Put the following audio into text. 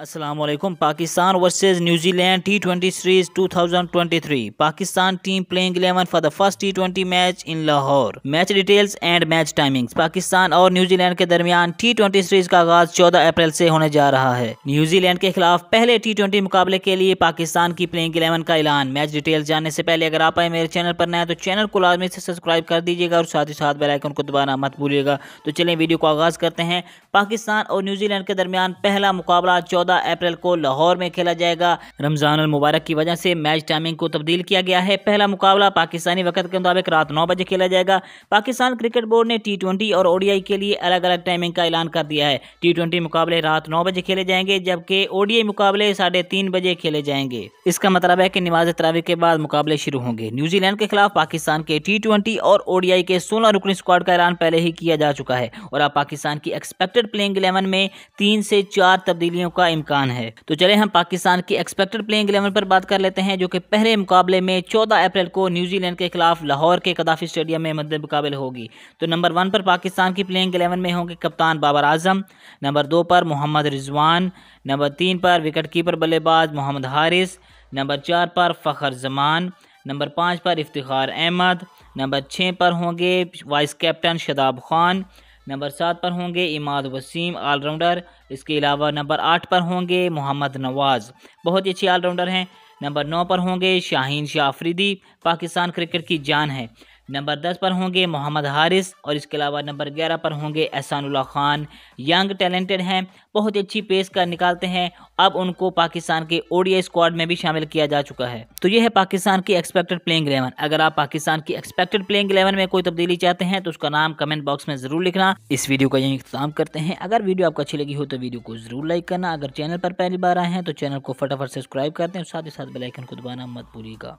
Aslam Pakistan versus New Zealand T twenty series 2023 Pakistan team playing 11 for the first T twenty match in Lahore match details and match timings Pakistan और New Zealand के दरमियान T twenty series का आगाज 14 अप्रैल से होने जा रहा है न्यूजीलैंड के खिलाफ पहले टी ट्वेंटी मुकाबले के लिए पाकिस्तान की प्लेइंग इलेवन का ऐलान मैच डिटेल्स जानने से पहले अगर आप आए मेरे चैनल पर नए तो चैनल को लाजमी से सब्सक्राइब कर दीजिएगा और साथ ही साथ बेलाइकन को दोबारा मत भूलिएगा तो चलिए वीडियो को आगाज करते हैं पाकिस्तान और न्यूजीलैंड के दरमियान पहला मुकाबला चौदह चौदह अप्रैल को लाहौर में खेला जाएगा रमजान अल मुबारक की वजह से मैच टाइमिंग को तब्दील किया गया है पहला मुकाबला पाकिस्तानी वक्त के मुताबिक रात नौ बजे खेला जाएगा पाकिस्तान क्रिकेट बोर्ड ने टी ट्वेंटी और ओडीआई के लिए अलग अलग टाइमिंग का ऐलान कर दिया है टी ट्वेंटी मुकाबले रात नौ बजे खेले जाएंगे जबकि ओडीआई मुकाबले साढ़े तीन बजे खेले जाएंगे इसका मतलब है की नमाज तरावी के बाद मुकाबले शुरू होंगे न्यूजीलैंड के खिलाफ पाकिस्तान के टी ट्वेंटी और ओडीआई के सोलह रुकनी स्क्वाड का ऐलान पहले ही किया जा चुका है और अब पाकिस्तान की एक्सपेक्टेड प्लेइंग इलेवन में तीन से चार तब्दीलियों का इम्कान है तो चले हम पाकिस्तान की एक्सपेक्टेड प्लेइंग इलेवन पर बात कर लेते हैं जो कि पहले मुकाबले में चौदह अप्रैल को न्यूजीलैंड के खिलाफ लाहौर के कदाफी स्टेडियम में मद्द मुकाबले होगी तो नंबर वन पर पाकिस्तान की प्लेइंग इलेवन में होंगे कप्तान बाबर आजम नंबर दो पर मोहम्मद रिजवान नंबर तीन पर विकेट कीपर बल्लेबाज मोहम्मद हारिस नंबर चार पर फ़खर जमान नंबर पाँच पर इफ्तार अहमद नंबर छः पर होंगे vice captain Shadab Khan number सात पर होंगे इमाद वसीम ऑलराउंडर इसके अलावा नंबर आठ पर होंगे मोहम्मद नवाज़ बहुत ही अच्छे ऑलराउंडर हैं नंबर नौ पर होंगे शाहीन शाह आफरीदी पाकिस्तान क्रिकेट की जान है नंबर दस पर होंगे मोहम्मद हारिस और इसके अलावा नंबर ग्यारह पर होंगे एहसानुल्ला खान यंग टैलेंटेड हैं बहुत अच्छी पेस कर निकालते हैं अब उनको पाकिस्तान के ओडीआई स्क्वाड में भी शामिल किया जा चुका है तो ये है पाकिस्तान की एक्सपेक्टेड प्लेइंग एलेवन अगर आप पाकिस्तान की एक्सपेक्टेड प्लेइंग एलेवन में कोई तब्दीली चाहते हैं तो उसका नाम कमेंट बॉक्स में जरूर लिखना इस वीडियो का यही इंतजाम करते हैं अगर वीडियो आपको अच्छी लगी हो तो वीडियो को जरूर लाइक करना अगर चैनल पर पहली बार आए हैं तो चैनल को फटाफट सब्सक्राइब करते हैं साथ ही साथ बेलाइकन को दबाना मत भूलिएगा